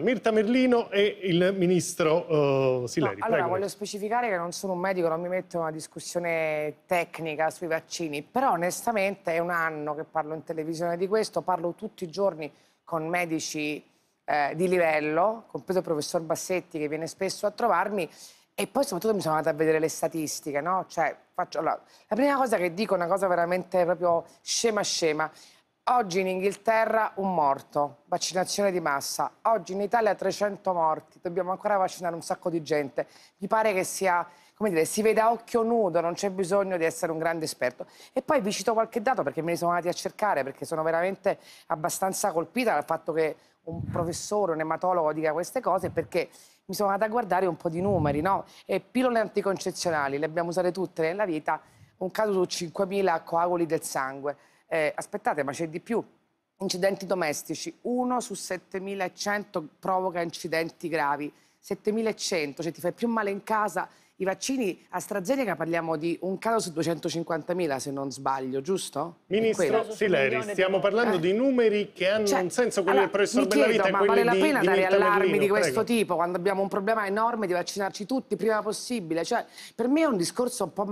Mirta. Merlino e il ministro uh, eh, Sileri. No, allora, Prego. voglio specificare che non sono un medico, non mi metto in una discussione tecnica sui vaccini, però onestamente è un anno che parlo in televisione di questo, parlo tutti i giorni con medici eh, di livello, compreso il professor Bassetti che viene spesso a trovarmi, e poi soprattutto mi sono andata a vedere le statistiche, no? Cioè, faccio, allora, la prima cosa che dico, è una cosa veramente proprio scema scema, Oggi in Inghilterra un morto, vaccinazione di massa. Oggi in Italia 300 morti, dobbiamo ancora vaccinare un sacco di gente. Mi pare che sia, come dire, si veda a occhio nudo, non c'è bisogno di essere un grande esperto. E poi vi cito qualche dato perché me li sono andati a cercare, perché sono veramente abbastanza colpita dal fatto che un professore, un ematologo dica queste cose, perché mi sono andata a guardare un po' di numeri, no? E pillole anticoncezionali, le abbiamo usate tutte nella vita, un caso su 5.000 coaguli del sangue. Eh, aspettate, ma c'è di più. Incidenti domestici, uno su 7.100 provoca incidenti gravi, 7.100, cioè ti fai più male in casa. I vaccini AstraZeneca parliamo di un caso su 250.000 se non sbaglio, giusto? Ministro Sileri, stiamo parlando eh. di numeri che hanno cioè, un senso, quelli allora, del professor chiedo, Bellavita ma vale la pena di, dare di allarmi di questo prego. tipo quando abbiamo un problema enorme di vaccinarci tutti prima possibile? Cioè, per me è un discorso un po'